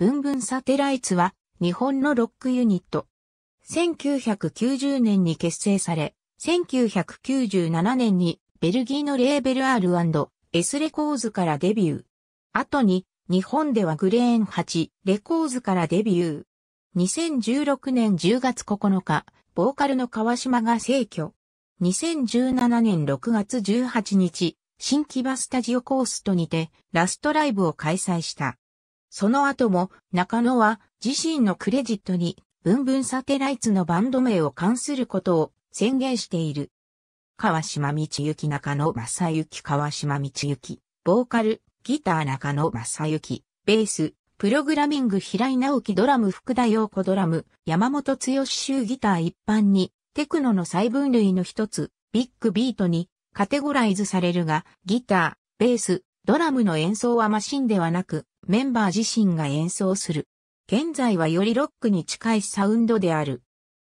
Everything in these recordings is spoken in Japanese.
ブンブンサテライツは日本のロックユニット。1990年に結成され、1997年にベルギーのレーベル R&S レコーズからデビュー。後に日本ではグレーン8レコーズからデビュー。2016年10月9日、ボーカルの川島が逝去。2017年6月18日、新木場スタジオコーストにてラストライブを開催した。その後も中野は自身のクレジットに文ンサテライツのバンド名を関することを宣言している。川島道行中野正幸川島道行、ボーカル、ギター中野正幸、ベース、プログラミング平井直樹ドラム福田陽子ドラム、山本剛集ギター一般に、テクノの細分類の一つ、ビッグビートにカテゴライズされるが、ギター、ベース、ドラムの演奏はマシンではなく、メンバー自身が演奏する。現在はよりロックに近いサウンドである。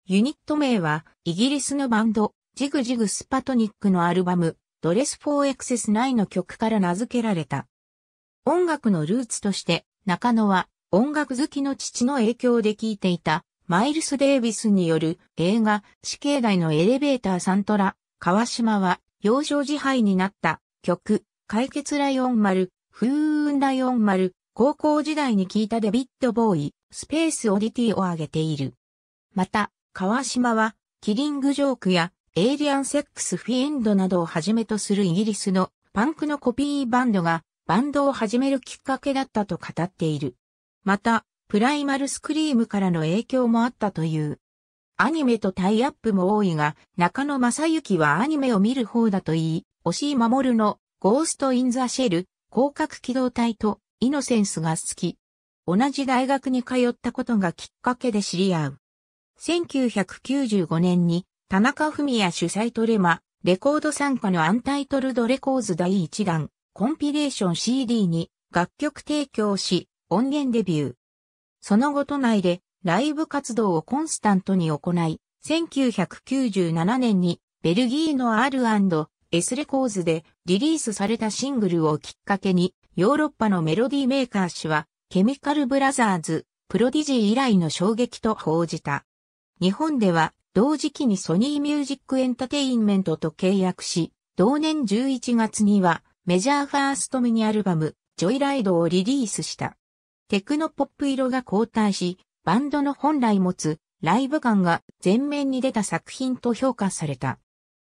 ユニット名は、イギリスのバンド、ジグジグスパトニックのアルバム、ドレスフォーエクセスイの曲から名付けられた。音楽のルーツとして、中野は音楽好きの父の影響で聴いていた、マイルス・デイビスによる映画、死刑台のエレベーターサントラ、川島は幼少時敗になった曲、解決ライオン丸、風雲ライオン丸高校時代に聞いたデビッド・ボーイ、スペース・オディティを挙げている。また、川島は、キリング・ジョークや、エイリアン・セックス・フィエンドなどをはじめとするイギリスのパンクのコピーバンドが、バンドを始めるきっかけだったと語っている。また、プライマルスクリームからの影響もあったという。アニメとタイアップも多いが、中野正幸はアニメを見る方だと言い、押井守のゴースト・イン・ザ・シェル、広角機動隊とイノセンスが好き。同じ大学に通ったことがきっかけで知り合う。1995年に田中文也主催トレマ、レコード参加のアンタイトルドレコーズ第1弾、コンピレーション CD に楽曲提供し、音源デビュー。その後都内でライブ活動をコンスタントに行い、1997年にベルギーの R&S レコーズでリリースされたシングルをきっかけにヨーロッパのメロディーメーカー氏は、ケミカルブラザーズ、プロディジー以来の衝撃と報じた。日本では、同時期にソニーミュージックエンタテインメントと契約し、同年11月には、メジャーファーストミニアルバム、ジョイライドをリリースした。テクノポップ色が交代し、バンドの本来持つライブ感が前面に出た作品と評価された。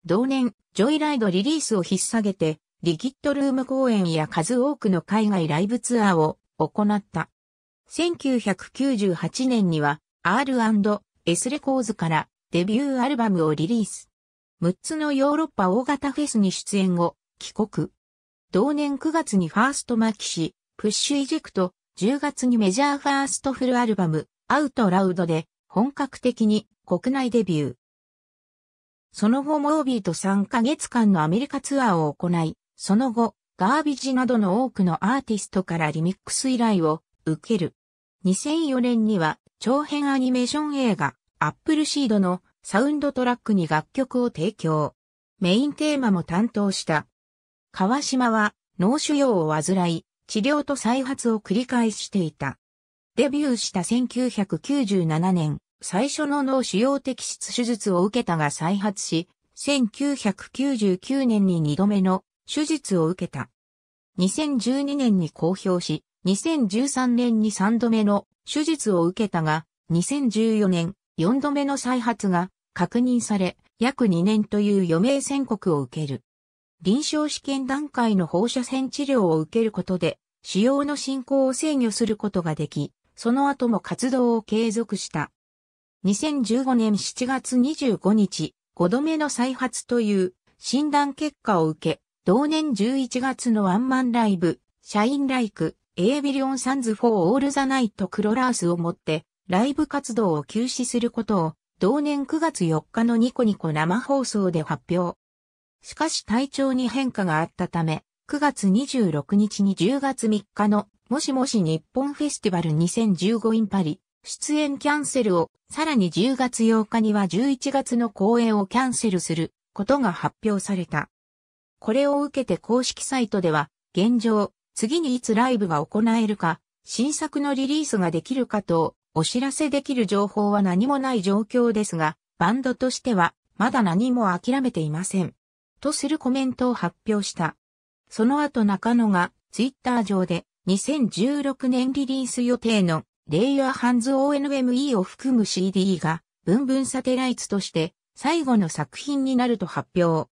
同年、ジョイライドリリースを引っ提げて、リキッドルーム公演や数多くの海外ライブツアーを行った。1998年には R&S レコーズからデビューアルバムをリリース。6つのヨーロッパ大型フェスに出演後、帰国。同年9月にファーストマキシ、プッシュイジェクト、10月にメジャーファーストフルアルバム、アウトラウドで本格的に国内デビュー。その後モービーと3ヶ月間のアメリカツアーを行い、その後、ガービジなどの多くのアーティストからリミックス依頼を受ける。2004年には長編アニメーション映画アップルシードのサウンドトラックに楽曲を提供。メインテーマも担当した。川島は脳腫瘍を患い、治療と再発を繰り返していた。デビューした1997年、最初の脳腫瘍摘出手術を受けたが再発し、1999年に2度目の手術を受けた。2012年に公表し、2013年に3度目の手術を受けたが、2014年4度目の再発が確認され、約2年という余命宣告を受ける。臨床試験段階の放射線治療を受けることで、腫瘍の進行を制御することができ、その後も活動を継続した。2015年7月25日、5度目の再発という診断結果を受け、同年11月のワンマンライブ、シャインライク、エイビリオンサンズフォーオールザナイトクロラースをもって、ライブ活動を休止することを、同年9月4日のニコニコ生放送で発表。しかし体調に変化があったため、9月26日に10月3日の、もしもし日本フェスティバル2 0 1 5インパリ、出演キャンセルを、さらに10月8日には11月の公演をキャンセルすることが発表された。これを受けて公式サイトでは、現状、次にいつライブが行えるか、新作のリリースができるかと、お知らせできる情報は何もない状況ですが、バンドとしては、まだ何も諦めていません。とするコメントを発表した。その後中野が、ツイッター上で、2016年リリース予定の、レイヤーハンズ ONME を含む CD が、ブンブンサテライツとして、最後の作品になると発表。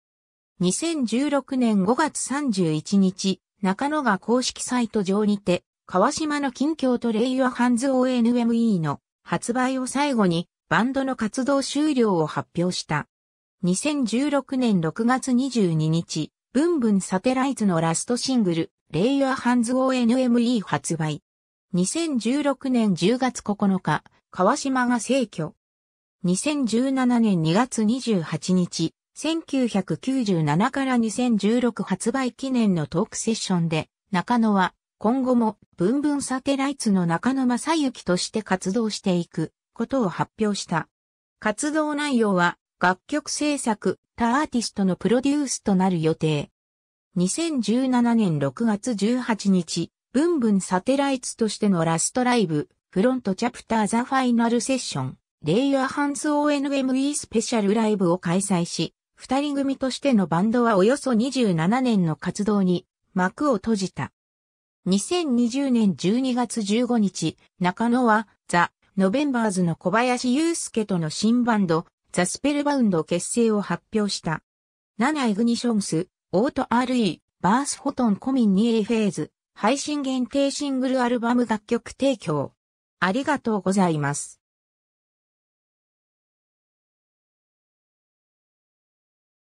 2016年5月31日、中野が公式サイト上にて、川島の近況とレイヤーハンズ ONME の発売を最後に、バンドの活動終了を発表した。2016年6月22日、ブンブンサテライズのラストシングル、レイヤーハンズ ONME 発売。2016年10月9日、川島が逝去。2017年2月28日、1997から2016発売記念のトークセッションで、中野は、今後も、ブンブンサテライツの中野正幸として活動していく、ことを発表した。活動内容は、楽曲制作、他アーティストのプロデュースとなる予定。2017年6月18日、ブンブンサテライツとしてのラストライブ、フロントチャプターザファイナルセッション、レイヤーハンズ ONME スペシャルライブを開催し、二人組としてのバンドはおよそ27年の活動に幕を閉じた。2020年12月15日、中野はザ・ノベンバーズの小林祐介との新バンド、ザ・スペルバウンド結成を発表した。7イグニションス、オート RE、バースフォトンコミンニエ・フェーズ、配信限定シングルアルバム楽曲提供。ありがとうございます。